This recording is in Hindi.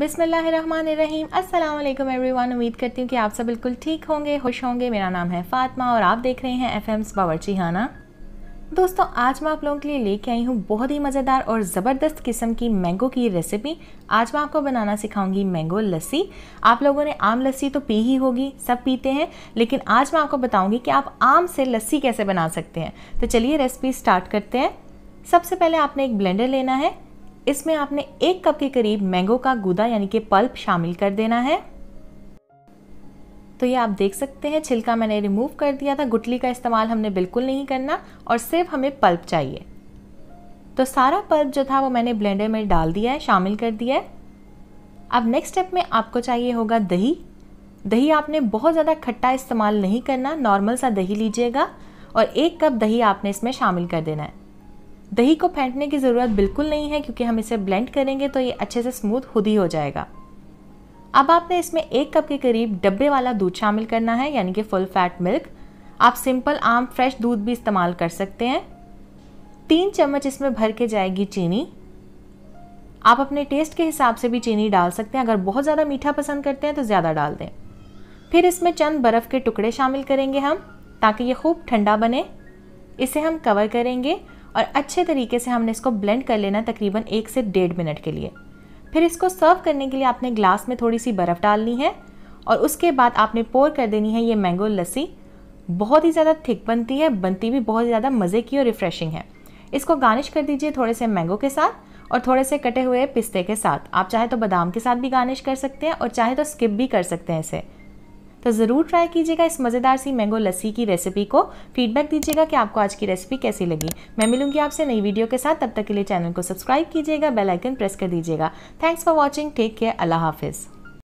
बिसमीम अल्लाम एवरीवन उम्मीद करती हूँ कि आप सब बिल्कुल ठीक होंगे खुश होंगे मेरा नाम है फातमा और आप देख रहे हैं एफ एम्स बावरची हाना दोस्तों आज मैं आप लोगों के लिए लेके आई हूँ बहुत ही मज़ेदार और ज़बरदस्त किस्म की मैंगो की रेसिपी आज मैं आपको बनाना सिखाऊंगी मैंगो लस्सी आप लोगों ने आम लस्सी तो पी ही होगी सब पीते हैं लेकिन आज मैं आपको बताऊंगी कि आप आम से लस्सी कैसे बना सकते हैं तो चलिए रेसिपी स्टार्ट करते हैं सबसे पहले आपने एक ब्लेंडर लेना है इसमें आपने एक कप के करीब मैंगो का गुदा यानी कि पल्प शामिल कर देना है तो ये आप देख सकते हैं छिलका मैंने रिमूव कर दिया था गुटली का इस्तेमाल हमने बिल्कुल नहीं करना और सिर्फ हमें पल्प चाहिए तो सारा पल्प जो था वो मैंने ब्लेंडर में डाल दिया है शामिल कर दिया है अब नेक्स्ट स्टेप में आपको चाहिए होगा दही दही आपने बहुत ज़्यादा खट्टा इस्तेमाल नहीं करना नॉर्मल सा दही लीजिएगा और एक कप दही आपने इसमें शामिल कर देना है दही को फेंटने की ज़रूरत बिल्कुल नहीं है क्योंकि हम इसे ब्लेंड करेंगे तो ये अच्छे से स्मूथ खुद ही हो जाएगा अब आपने इसमें एक कप के करीब डब्बे वाला दूध शामिल करना है यानी कि फुल फैट मिल्क आप सिंपल आम फ्रेश दूध भी इस्तेमाल कर सकते हैं तीन चम्मच इसमें भर के जाएगी चीनी आप अपने टेस्ट के हिसाब से भी चीनी डाल सकते हैं अगर बहुत ज़्यादा मीठा पसंद करते हैं तो ज़्यादा डाल दें फिर इसमें चंद बर्फ़ के टुकड़े शामिल करेंगे हम ताकि ये खूब ठंडा बने इसे हम कवर करेंगे और अच्छे तरीके से हमने इसको ब्लेंड कर लेना तकरीबन एक से डेढ़ मिनट के लिए फिर इसको सर्व करने के लिए आपने ग्लास में थोड़ी सी बर्फ़ डालनी है और उसके बाद आपने पोर कर देनी है ये मैंगो लस्सी बहुत ही ज़्यादा थिक बनती है बनती भी बहुत ज़्यादा मज़े की और रिफ़्रेशिंग है इसको गार्निश कर दीजिए थोड़े से मैंगो के साथ और थोड़े से कटे हुए पिस्ते के साथ आप चाहे तो बादाम के साथ भी गार्निश कर सकते हैं और चाहे तो स्किप भी कर सकते हैं इसे तो ज़रूर ट्राई कीजिएगा इस मज़ेदार सी मैंगो लस्सी की रेसिपी को फीडबैक दीजिएगा कि आपको आज की रेसिपी कैसी लगी मैं मिलूंगी आपसे नई वीडियो के साथ तब तक के लिए चैनल को सब्सक्राइब कीजिएगा बेल आइकन प्रेस कर दीजिएगा thanks for watching take care अल्लाह हाफिज़